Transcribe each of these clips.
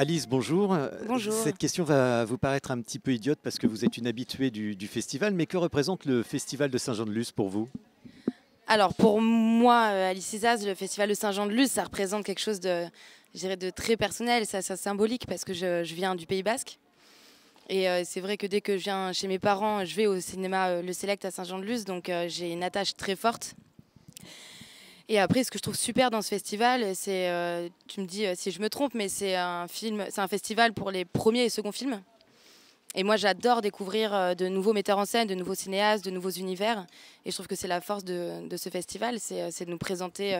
Alice, bonjour. Bonjour. Cette question va vous paraître un petit peu idiote parce que vous êtes une habituée du, festival, mais que représente le festival de Saint-Jean-de-Luz pour vous alors pour moi, euh, Alice Isaz, le festival de Saint-Jean-de-Luz, ça représente quelque chose de, de très personnel, ça, ça symbolique parce que je, viens du Pays Basque. Et euh, c'est vrai que dès que je viens chez mes parents, je vais au cinéma euh, Le Select à Saint-Jean-de-Luz, donc j'ai une attache très forte et après, ce que je trouve super dans ce festival, c'est, euh, tu me dis euh, si je me trompe, mais c'est un film, c'est un festival pour les premiers et seconds films. Et moi, j'adore découvrir euh, de nouveaux metteurs en scène, de nouveaux cinéastes, de nouveaux univers. Et je trouve que c'est la force de, de ce festival, c'est de nous présenter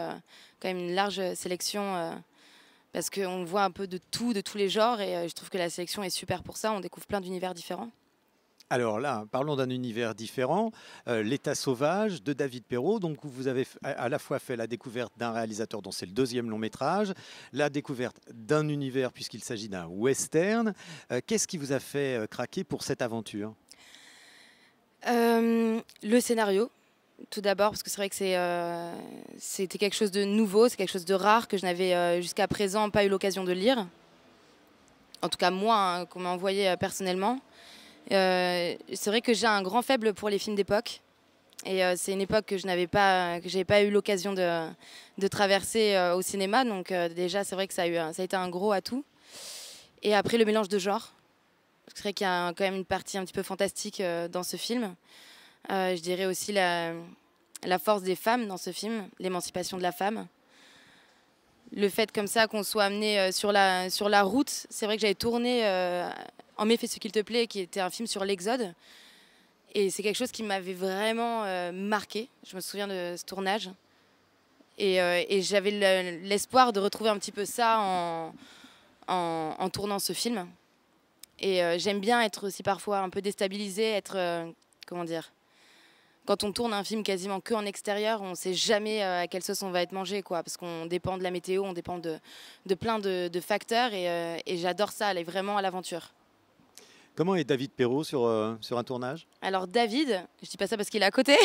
quand même une large sélection. parce qu'on voit un peu de tout, de tous les genres, et je trouve que la sélection est super pour ça, on découvre plein d'univers différents. Alors là, parlons d'un univers différent, euh, L'État sauvage de David Perrault. Donc vous avez à la fois fait la découverte d'un réalisateur dont c'est le deuxième long métrage, la découverte d'un univers puisqu'il s'agit d'un western. Euh, qu'est-ce qui vous a fait euh, craquer pour cette aventure Le scénario. Tout d'abord, parce que c'est vrai que c'était quelque chose de nouveau, c'est quelque chose de rare que je n'avais jusqu'à présent pas eu l'occasion de lire. En tout cas, moi, hein, qu'on m'a envoyé personnellement. Euh, c'est vrai que j'ai un grand faible pour les films d'époque. Et euh, c'est une époque que je n'avais pas, que j'avais pas eu l'occasion de, traverser euh, au cinéma. Donc déjà, c'est vrai que ça a, eu, ça été un gros atout. Et après, le mélange de genres. C'est vrai qu'il y a quand même une partie un petit peu fantastique dans ce film. je dirais aussi la, force des femmes dans ce film, l'émancipation de la femme. Le fait comme ça qu'on soit amené sur la, sur la route, c'est vrai que j'avais tourné en mai, fais ce qu'il te plaît, qui était un film sur l'Exode. Et c'est quelque chose qui m'avait vraiment euh, marqué. Je me souviens de ce tournage. Et, euh, j'avais l'espoir de retrouver un petit peu ça en, tournant ce film. Et euh, j'aime bien être aussi parfois un peu déstabilisé, être. comment dire quand on tourne un film quasiment que en extérieur, on ne sait jamais à quelle sauce on va être mangé, quoi, parce qu'on dépend de la météo, on dépend de, plein de, facteurs, et, et j'adore ça, aller vraiment à l'aventure. Comment est David Perrault sur, euh, sur un tournage Alors David, je ne dis pas ça parce qu'il est à côté,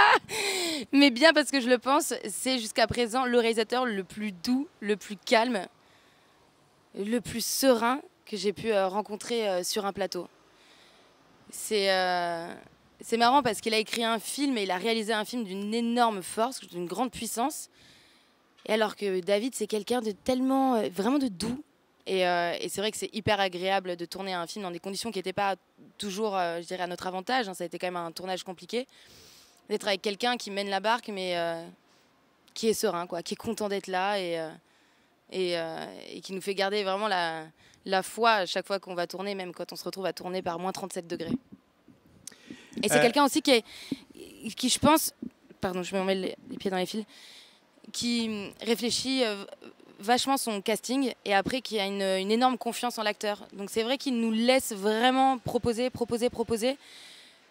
mais bien parce que je le pense, c'est jusqu'à présent le réalisateur le plus doux, le plus calme, le plus serein que j'ai pu euh, rencontrer euh, sur un plateau. C'est c'est marrant parce qu'il a écrit un film et il a réalisé un film d'une énorme force, d'une grande puissance. Et alors que David, c'est quelqu'un de tellement, vraiment de doux, euh, et, c'est vrai que c'est hyper agréable de tourner un film dans des conditions qui n'étaient pas toujours, euh, je dirais, à notre avantage. Hein. Ça a été quand même un tournage compliqué. D'être avec quelqu'un qui mène la barque, mais euh, qui est serein, quoi, qui est content d'être là et, et, qui nous fait garder vraiment la, la foi à chaque fois qu'on va tourner, même quand on se retrouve à tourner par moins 37 degrés. Et c'est quelqu'un aussi qui, qui, je pense, pardon, je me mets les pieds dans les fils, qui réfléchit vachement son casting et après qu'il y a une, énorme confiance en l'acteur. Donc c'est vrai qu'il nous laisse vraiment proposer, proposer, proposer.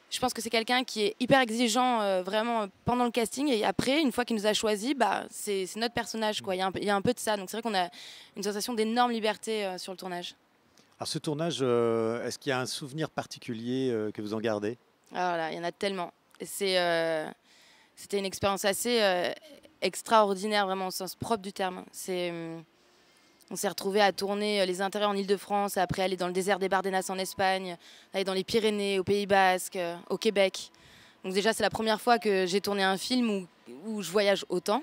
Je pense que c'est quelqu'un qui est hyper exigeant euh, vraiment euh, pendant le casting et après, une fois qu'il nous a choisi, bah, c'est notre personnage. Quoi. Il, y a un, peu de ça. Donc c'est vrai qu'on a une sensation d'énorme liberté euh, sur le tournage. Alors ce tournage, est-ce qu'il y a un souvenir particulier que vous en gardez Alors ah là, il y en a tellement. C'est c'était une expérience assez euh, extraordinaire, vraiment au sens propre du terme. Hum, on s'est retrouvé à tourner euh, les intérieurs en Ile-de-France, après aller dans le désert des Bardenas en Espagne, aller dans les Pyrénées, au Pays Basque, euh, au Québec. Donc déjà, c'est la première fois que j'ai tourné un film où, où je voyage autant.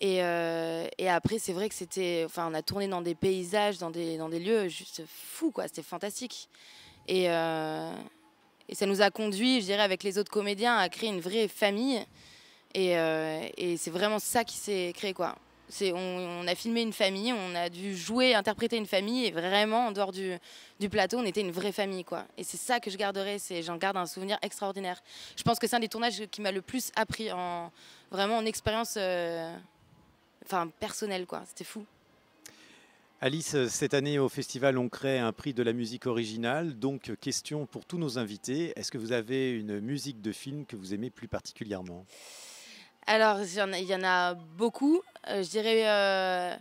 Et, après, c'est vrai que c'était. Enfin, on a tourné dans des paysages, dans des, lieux juste fous, quoi. C'était fantastique. Et, et ça nous a conduit, je dirais, avec les autres comédiens, à créer une vraie famille. Et, euh, c'est vraiment ça qui s'est créé, quoi. On, on, a filmé une famille, on a dû jouer, interpréter une famille, et vraiment, en dehors du, du plateau, on était une vraie famille, quoi. Et c'est ça que je garderai, j'en garde un souvenir extraordinaire. Je pense que c'est un des tournages qui m'a le plus appris, en, vraiment en expérience euh, enfin, personnelle, quoi. C'était fou. Alice, cette année au festival, on crée un prix de la musique originale. Donc, question pour tous nos invités est-ce que vous avez une musique de film que vous aimez plus particulièrement Alors, il y en a beaucoup. Euh, je dirais euh,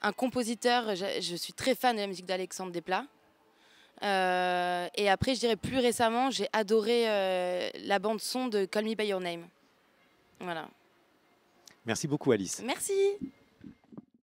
un compositeur. Je, suis très fan de la musique d'Alexandre Desplat. Euh, et après, je dirais plus récemment, j'ai adoré la bande son de Call Me by Your Name. Voilà. Merci beaucoup, Alice. Merci.